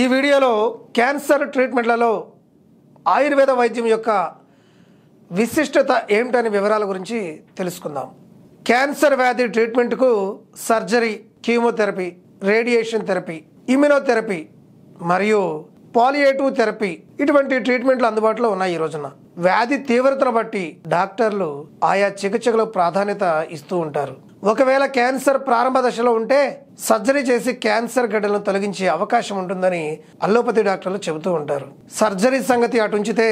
ఈ వీడియోలో క్యాన్సర్ ట్రీట్మెంట్లలో ఆయుర్వేద వైద్యం యొక్క విశిష్టత ఏమిటనే వివరాల గురించి తెలుసుకుందాం క్యాన్సర్ వ్యాధి ట్రీట్మెంట్కు surgery chemotherapy radiation therapy immunotherapy మరియు పాలియేటివ్ థెరపీ ఇటువంటి ట్రీట్మెంట్లు అందుబాటులో ఉన్నాయి ఈ రోజున వ్యాధి తీవ్రతను బట్టి డాక్టర్లు ఆయా చికిత్సలకు ప్రాధాన్యత ఇస్తూ ఉంటారు ఒకవేళ క్యాన్సర్ ప్రారంభ దశలో ఉంటే సర్జరీ చేసి క్యాన్సర్ గడ్డలను తొలగించే అవకాశం ఉంటుందని అల్లోపతి డాక్టర్లు చెబుతూ ఉంటారు సర్జరీ సంగతి అటుంచితే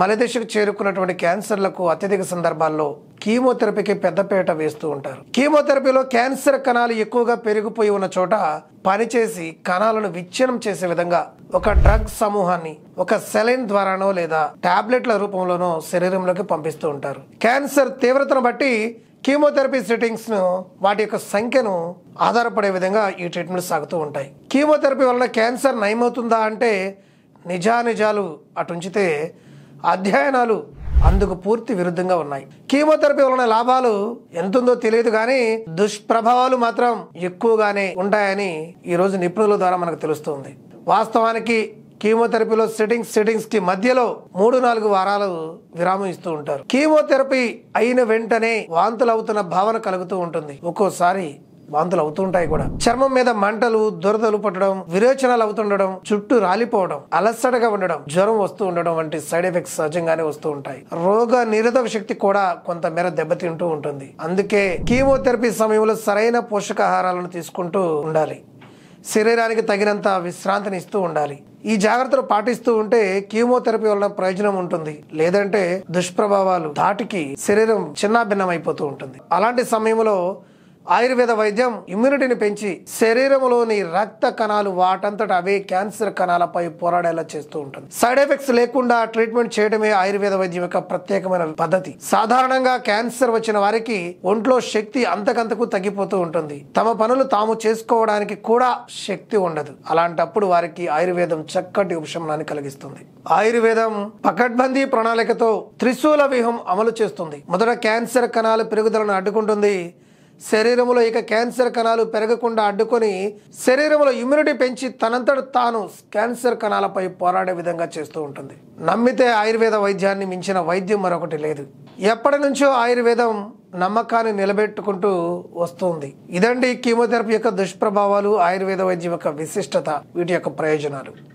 మలదశకు చేరుకున్నటువంటి క్యాన్సర్లకు అత్యధిక సందర్భాల్లో కీమోథెరపీకి పెద్దపేట వేస్తూ ఉంటారు కీమోథెరపీలో క్యాన్సర్ కణాలు ఎక్కువగా పెరిగిపోయి ఉన్న చోట పనిచేసి కణాలను విచ్ఛిన్నం చేసే విధంగా ఒక డ్రగ్ సమూహాన్ని ఒక సెలైన్ ద్వారానో లేదా టాబ్లెట్ల రూపంలోనో శరీరంలోకి పంపిస్తూ ఉంటారు క్యాన్సర్ తీవ్రతను బట్టి కీమోథెరపీ సెట్టింగ్స్ను వాటి యొక్క సంఖ్యను ఆధారపడే విధంగా ఈ ట్రీట్మెంట్ సాగుతూ ఉంటాయి కీమోథెరపీ వలన క్యాన్సర్ నయమవుతుందా అంటే నిజానిజాలు అటుంచితే అధ్యయనాలు అందుకు పూర్తి విరుద్ధంగా ఉన్నాయి కీమోథెరపీ వలన లాభాలు ఎంతుందో తెలియదు కానీ దుష్ప్రభావాలు మాత్రం ఎక్కువగానే ఉంటాయని ఈరోజు నిపుణుల ద్వారా మనకు తెలుస్తుంది వాస్తవానికి కీమోథెరపీలో సెట్టింగ్స్ సెట్టింగ్స్ కి మధ్యలో మూడు నాలుగు వారాలు విరామం ఇస్తూ ఉంటారు కీమోథెరపీ అయిన వెంటనే వాంతులు అవుతున్న భావన కలుగుతూ ఉంటుంది ఒక్కోసారి వాంతులు అవుతుంటాయి కూడా చర్మం మీద మంటలు దురదలు పట్టడం విరేచనాలు అవుతుండడం చుట్టూ రాలిపోవడం అలసటగా ఉండడం జ్వరం వస్తూ ఉండడం వంటి సైడ్ ఎఫెక్ట్స్ సహజంగానే వస్తూ ఉంటాయి రోగ నిరోధక శక్తి కూడా కొంతమేర దెబ్బతింటూ ఉంటుంది అందుకే కీమోథెరపీ సమయంలో సరైన పోషకాహారాలను తీసుకుంటూ ఉండాలి శరీరానికి తగినంత విశ్రాంతిని ఇస్తూ ఉండాలి ఈ జాగ్రత్తలు పాటిస్తూ ఉంటే కీమోథెరపీ వల్ల ప్రయోజనం ఉంటుంది లేదంటే దుష్ప్రభావాలు దాటికి శరీరం చిన్నాభిన్నమైపోతూ ఉంటుంది అలాంటి సమయంలో ఆయుర్వేద వైద్యం ఇమ్యూనిటీని పెంచి శరీరంలోని రక్త కణాలు వాటంతట అవే క్యాన్సర్ కణాలపై పోరాడేలా చేస్తూ ఉంటుంది సైడ్ ఎఫెక్ట్స్ లేకుండా ట్రీట్మెంట్ చేయడమే ఆయుర్వేద వైద్యం యొక్క ప్రత్యేకమైన పద్ధతి సాధారణంగా క్యాన్సర్ వచ్చిన వారికి ఒంట్లో శక్తి అంతకంతకు తగ్గిపోతూ ఉంటుంది తమ పనులు తాము చేసుకోవడానికి కూడా శక్తి ఉండదు అలాంటప్పుడు వారికి ఆయుర్వేదం చక్కటి ఉపశమనాన్ని కలిగిస్తుంది ఆయుర్వేదం పకడ్బందీ ప్రణాళికతో త్రిశూల వ్యూహం అమలు చేస్తుంది మొదట క్యాన్సర్ కణాల పెరుగుదలను అడ్డుకుంటుంది శరీరంలో ఇక క్యాన్సర్ కణాలు పెరగకుండా అడ్డుకొని శరీరంలో ఇమ్యూనిటీ పెంచి తనంతట తాను క్యాన్సర్ కణాలపై పోరాడే విధంగా చేస్తూ ఉంటుంది నమ్మితే ఆయుర్వేద వైద్యాన్ని మించిన వైద్యం మరొకటి లేదు ఎప్పటి నుంచో ఆయుర్వేదం నమ్మకాన్ని నిలబెట్టుకుంటూ వస్తుంది ఇదండి కీమోథెరపీ యొక్క దుష్ప్రభావాలు ఆయుర్వేద వైద్యం యొక్క విశిష్టత వీటి యొక్క ప్రయోజనాలు